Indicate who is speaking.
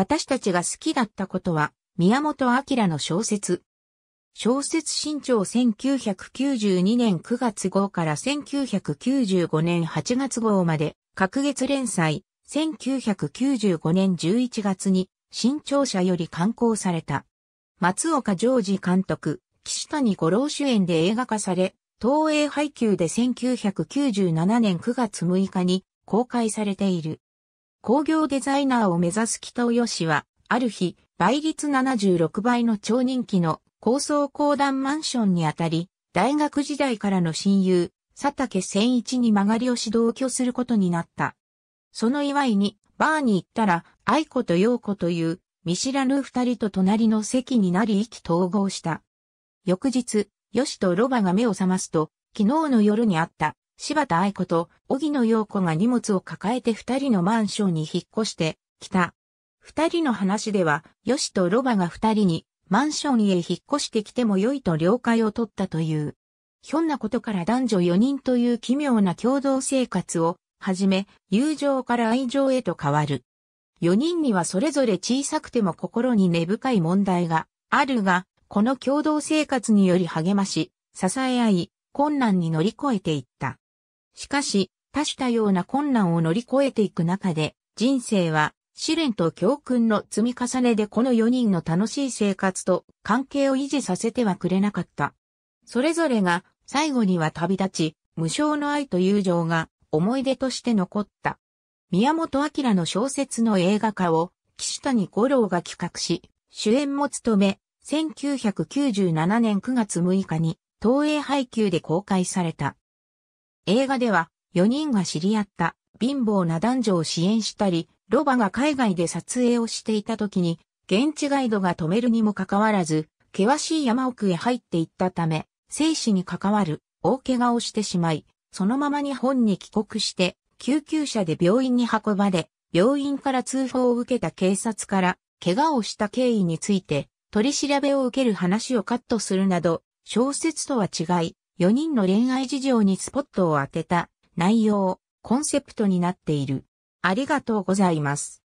Speaker 1: 私たちが好きだったことは、宮本明の小説。小説新潮1992年9月号から1995年8月号まで、各月連載、1995年11月に、新潮社より刊行された。松岡常治監督、岸谷五郎主演で映画化され、東映配給で1997年9月6日に公開されている。工業デザイナーを目指す北尾義は、ある日、倍率76倍の超人気の高層公団マンションにあたり、大学時代からの親友、佐竹千一に曲がりを指導居することになった。その祝いに、バーに行ったら、愛子と陽子という、見知らぬ二人と隣の席になり意気統合した。翌日、吉とロバが目を覚ますと、昨日の夜に会った、柴田愛子と荻野陽子が荷物を抱えて二人のマンションに引っ越してきた。二人の話では、ヨシとロバが二人にマンションへ引っ越してきても良いと了解を取ったという。ひょんなことから男女4人という奇妙な共同生活を、はじめ、友情から愛情へと変わる。4人にはそれぞれ小さくても心に根深い問題があるが、この共同生活により励まし、支え合い、困難に乗り越えていった。しかし、多種多様な困難を乗り越えていく中で、人生は試練と教訓の積み重ねでこの4人の楽しい生活と関係を維持させてはくれなかった。それぞれが最後には旅立ち、無償の愛と友情が思い出として残った。宮本明の小説の映画化を岸谷五郎が企画し、主演も務め、1997年9月6日に東映配給で公開された。映画では4人が知り合った貧乏な男女を支援したり、ロバが海外で撮影をしていた時に、現地ガイドが止めるにもかかわらず、険しい山奥へ入っていったため、生死に関わる大怪我をしてしまい、そのまま日本に帰国して、救急車で病院に運ばれ、病院から通報を受けた警察から、怪我をした経緯について、取り調べを受ける話をカットするなど、小説とは違い、4人の恋愛事情にスポットを当てた内容、コンセプトになっている。ありがとうございます。